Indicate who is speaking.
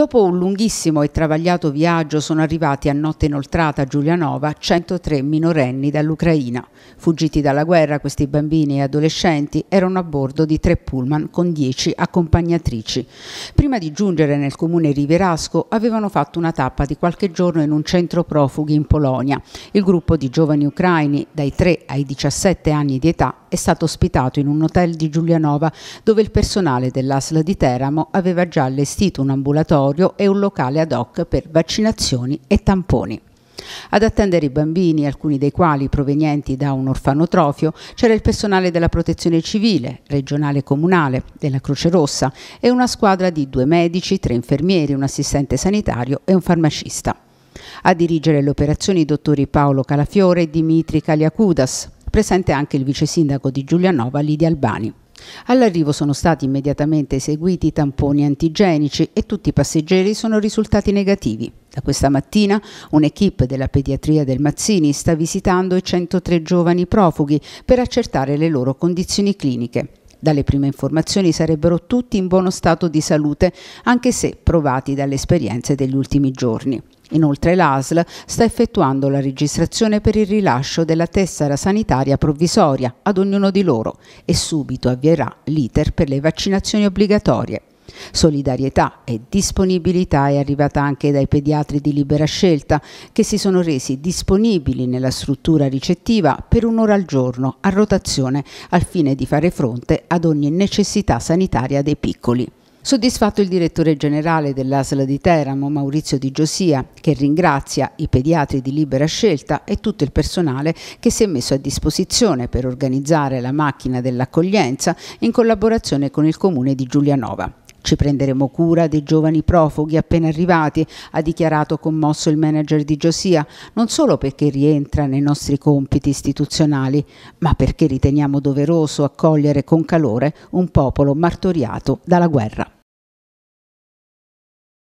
Speaker 1: Dopo un lunghissimo e travagliato viaggio sono arrivati a notte inoltrata a Giulianova 103 minorenni dall'Ucraina. Fuggiti dalla guerra, questi bambini e adolescenti erano a bordo di tre pullman con 10 accompagnatrici. Prima di giungere nel comune Riverasco avevano fatto una tappa di qualche giorno in un centro profughi in Polonia. Il gruppo di giovani ucraini dai 3 ai 17 anni di età è stato ospitato in un hotel di Giulianova dove il personale dell'ASL di Teramo aveva già allestito un ambulatorio e un locale ad hoc per vaccinazioni e tamponi. Ad attendere i bambini, alcuni dei quali provenienti da un orfanotrofio, c'era il personale della protezione civile, regionale comunale, della Croce Rossa e una squadra di due medici, tre infermieri, un assistente sanitario e un farmacista. A dirigere le operazioni i dottori Paolo Calafiore e Dimitri Caliacudas, presente anche il vice sindaco di Giulianova Lidia Albani. All'arrivo sono stati immediatamente eseguiti i tamponi antigenici e tutti i passeggeri sono risultati negativi. Da questa mattina un'equipe della pediatria del Mazzini sta visitando i 103 giovani profughi per accertare le loro condizioni cliniche. Dalle prime informazioni sarebbero tutti in buono stato di salute, anche se provati dalle esperienze degli ultimi giorni. Inoltre l'ASL sta effettuando la registrazione per il rilascio della tessera sanitaria provvisoria ad ognuno di loro e subito avvierà l'iter per le vaccinazioni obbligatorie. Solidarietà e disponibilità è arrivata anche dai pediatri di libera scelta che si sono resi disponibili nella struttura ricettiva per un'ora al giorno a rotazione al fine di fare fronte ad ogni necessità sanitaria dei piccoli. Soddisfatto il direttore generale dell'ASL di Teramo, Maurizio Di Giosia, che ringrazia i pediatri di libera scelta e tutto il personale che si è messo a disposizione per organizzare la macchina dell'accoglienza in collaborazione con il comune di Giulianova. Ci prenderemo cura dei giovani profughi appena arrivati, ha dichiarato commosso il manager di Giosia, non solo perché rientra nei nostri compiti istituzionali, ma perché riteniamo doveroso accogliere con calore un popolo martoriato dalla guerra.